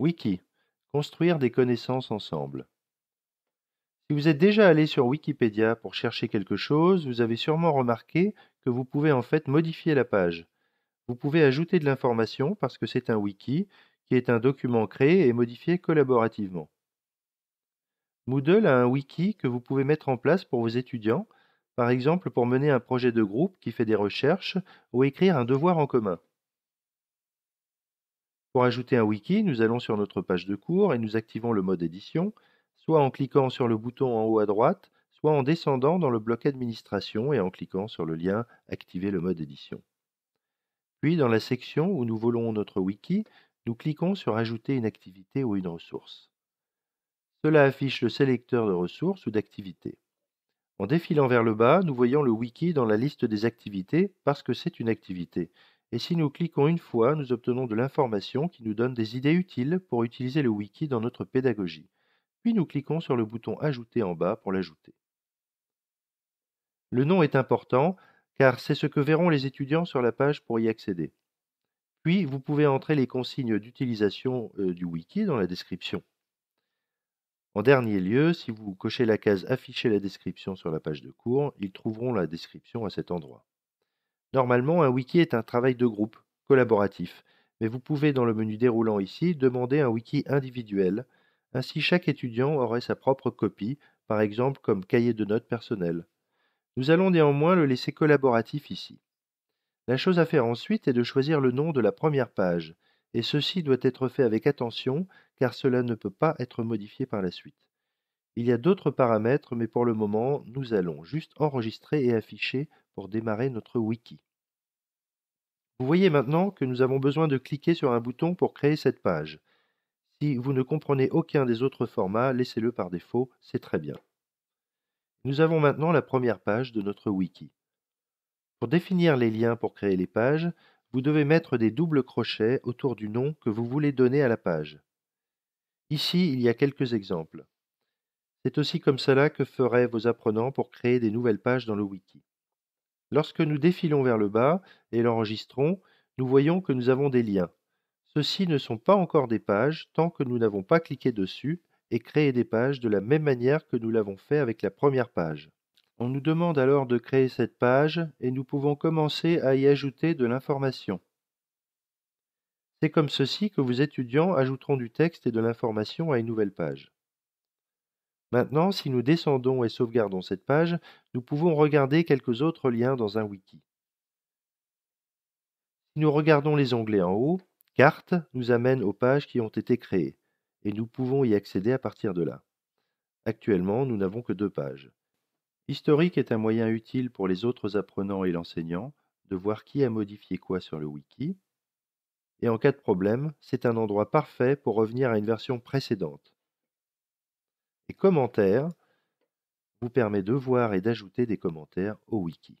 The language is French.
Wiki. Construire des connaissances ensemble. Si vous êtes déjà allé sur Wikipédia pour chercher quelque chose, vous avez sûrement remarqué que vous pouvez en fait modifier la page. Vous pouvez ajouter de l'information parce que c'est un wiki qui est un document créé et modifié collaborativement. Moodle a un wiki que vous pouvez mettre en place pour vos étudiants, par exemple pour mener un projet de groupe qui fait des recherches ou écrire un devoir en commun. Pour ajouter un wiki, nous allons sur notre page de cours et nous activons le mode édition, soit en cliquant sur le bouton en haut à droite, soit en descendant dans le bloc administration et en cliquant sur le lien Activer le mode édition. Puis, dans la section où nous voulons notre wiki, nous cliquons sur Ajouter une activité ou une ressource. Cela affiche le sélecteur de ressources ou d'activités. En défilant vers le bas, nous voyons le wiki dans la liste des activités parce que c'est une activité. Et si nous cliquons une fois, nous obtenons de l'information qui nous donne des idées utiles pour utiliser le wiki dans notre pédagogie. Puis nous cliquons sur le bouton Ajouter en bas pour l'ajouter. Le nom est important car c'est ce que verront les étudiants sur la page pour y accéder. Puis vous pouvez entrer les consignes d'utilisation euh, du wiki dans la description. En dernier lieu, si vous cochez la case Afficher la description sur la page de cours, ils trouveront la description à cet endroit. Normalement, un wiki est un travail de groupe, collaboratif, mais vous pouvez dans le menu déroulant ici demander un wiki individuel. Ainsi, chaque étudiant aurait sa propre copie, par exemple comme cahier de notes personnel. Nous allons néanmoins le laisser collaboratif ici. La chose à faire ensuite est de choisir le nom de la première page, et ceci doit être fait avec attention car cela ne peut pas être modifié par la suite. Il y a d'autres paramètres, mais pour le moment, nous allons juste enregistrer et afficher pour démarrer notre wiki. Vous voyez maintenant que nous avons besoin de cliquer sur un bouton pour créer cette page. Si vous ne comprenez aucun des autres formats, laissez-le par défaut, c'est très bien. Nous avons maintenant la première page de notre wiki. Pour définir les liens pour créer les pages, vous devez mettre des doubles crochets autour du nom que vous voulez donner à la page. Ici, il y a quelques exemples. C'est aussi comme cela que feraient vos apprenants pour créer des nouvelles pages dans le wiki. Lorsque nous défilons vers le bas et l'enregistrons, nous voyons que nous avons des liens. Ceux-ci ne sont pas encore des pages tant que nous n'avons pas cliqué dessus et créé des pages de la même manière que nous l'avons fait avec la première page. On nous demande alors de créer cette page et nous pouvons commencer à y ajouter de l'information. C'est comme ceci que vos étudiants ajouteront du texte et de l'information à une nouvelle page. Maintenant, si nous descendons et sauvegardons cette page, nous pouvons regarder quelques autres liens dans un wiki. Si nous regardons les onglets en haut, Carte nous amène aux pages qui ont été créées, et nous pouvons y accéder à partir de là. Actuellement, nous n'avons que deux pages. Historique est un moyen utile pour les autres apprenants et l'enseignant de voir qui a modifié quoi sur le wiki, et en cas de problème, c'est un endroit parfait pour revenir à une version précédente les commentaires vous permet de voir et d'ajouter des commentaires au wiki.